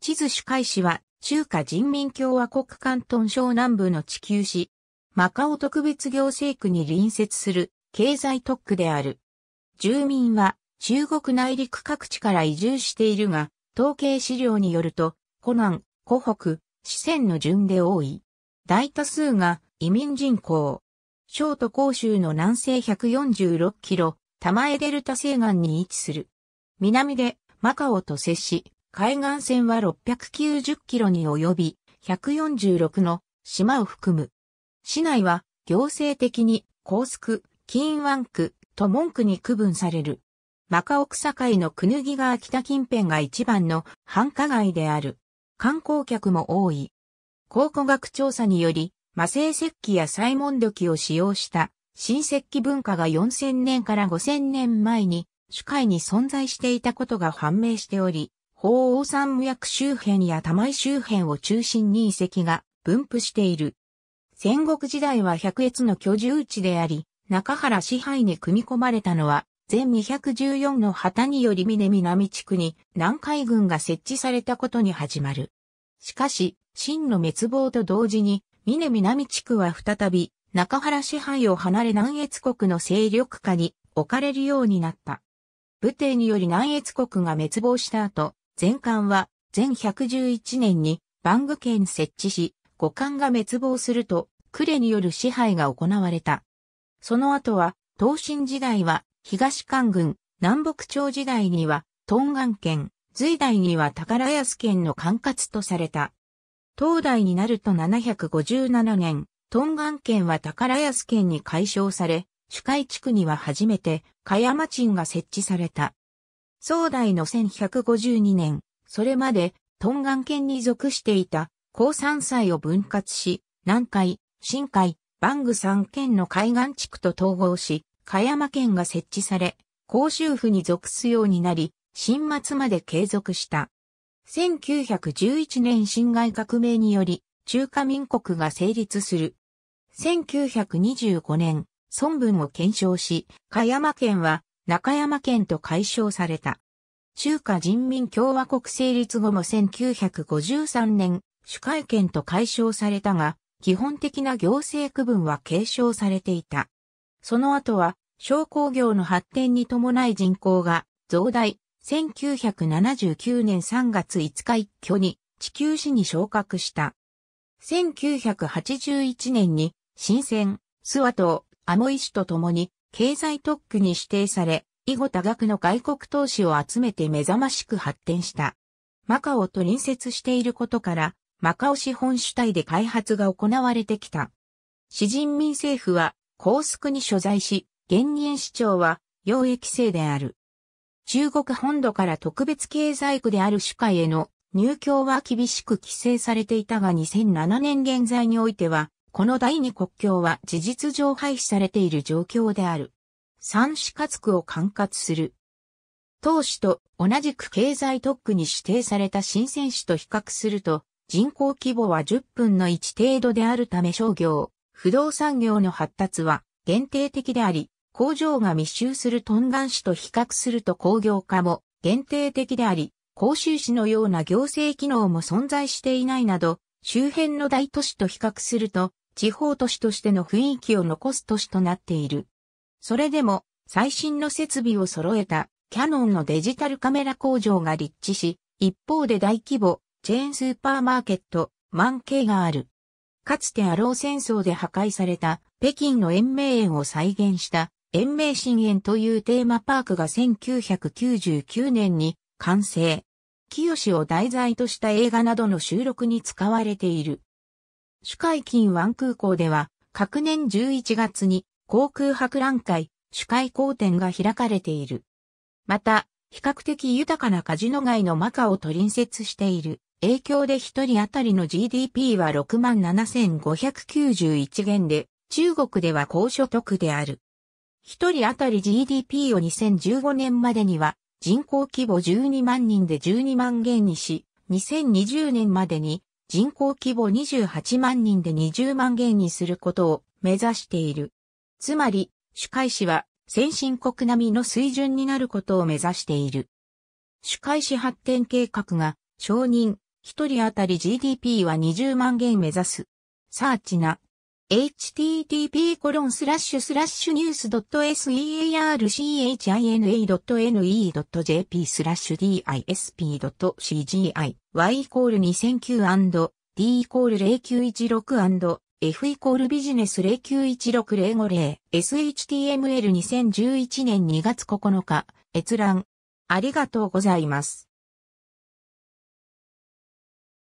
地図主海市は、中華人民共和国関東省南部の地球市、マカオ特別行政区に隣接する経済特区である。住民は中国内陸各地から移住しているが、統計資料によると、湖南、湖北、四川の順で多い。大多数が移民人口。省都広州の南西146キロ、玉江デルタ西岸に位置する。南でマカオと接し、海岸線は690キロに及び、146の島を含む。市内は行政的に高速、区、金湾区と文区に区分される。マカオクサのクヌギ川北近辺が一番の繁華街である。観光客も多い。考古学調査により、魔性石器やサイモン土器を使用した新石器文化が4000年から5000年前に主海に存在していたことが判明しており、法王山無役周辺や玉井周辺を中心に遺跡が分布している。戦国時代は百越の居住地であり、中原支配に組み込まれたのは、全214の旗により南南地区に南海軍が設置されたことに始まる。しかし、真の滅亡と同時に、南南地区は再び中原支配を離れ南越国の勢力下に置かれるようになった。武帝により南越国が滅亡した後、全館は、全111年に、バング県設置し、五館が滅亡すると、クレによる支配が行われた。その後は、東進時代は、東館軍、南北朝時代には、東岸県、隋代には宝安県の管轄とされた。東代になると757年、東岸県は宝安県に解消され、主海地区には初めて、茅山鎮が設置された。壮大の1152年、それまで、トンガン県に属していた、高山祭を分割し、南海、深海、バング山県の海岸地区と統合し、香山県が設置され、甲州府に属すようになり、新末まで継続した。1911年侵害革命により、中華民国が成立する。1925年、孫文を検証し、香山県は中山県と解消された。中華人民共和国成立後も1953年、主会県と解消されたが、基本的な行政区分は継承されていた。その後は、商工業の発展に伴い人口が増大、1979年3月5日一挙に地球市に昇格した。1981年に、新鮮、諏訪島、アモイ市と共に経済特区に指定され、以後多額の外国投資を集めて目覚ましく発展した。マカオと隣接していることから、マカオ資本主体で開発が行われてきた。市人民政府は、高宿に所在し、現任市長は、溶液制である。中国本土から特別経済区である主会への入居は厳しく規制されていたが2007年現在においてはこの第二国境は事実上廃止されている状況である。三市活区を管轄する。当市と同じく経済特区に指定された新鮮市と比較すると、人口規模は10分の1程度であるため商業、不動産業の発達は限定的であり、工場が密集するトンガン市と比較すると工業化も限定的であり、甲州市のような行政機能も存在していないなど、周辺の大都市と比較すると地方都市としての雰囲気を残す都市となっている。それでも、最新の設備を揃えたキャノンのデジタルカメラ工場が立地し、一方で大規模、チェーンスーパーマーケット、マンケイがある。かつてアロー戦争で破壊された北京の延命園を再現した延命新園というテーマパークが1999年に完成。清を題材とした映画などの収録に使われている。主海近湾空港では、各年11月に航空博覧会、主海公展が開かれている。また、比較的豊かなカジノ街のマカオと隣接している。影響で一人当たりの GDP は67,591元で、中国では高所得である。一人当たり GDP を2015年までには人口規模12万人で12万元にし、2020年までに人口規模28万人で20万元にすることを目指している。つまり、主海市は先進国並みの水準になることを目指している。主海市発展計画が承認、一人当たり GDP は20万元目指す。サーチな http://news.searchina.ne.jp スラッシュ disp.cgi y イコール2009 d イコール0916 f イコールビジネス0916050 shtml2011 年2月9日閲覧ありがとうございます。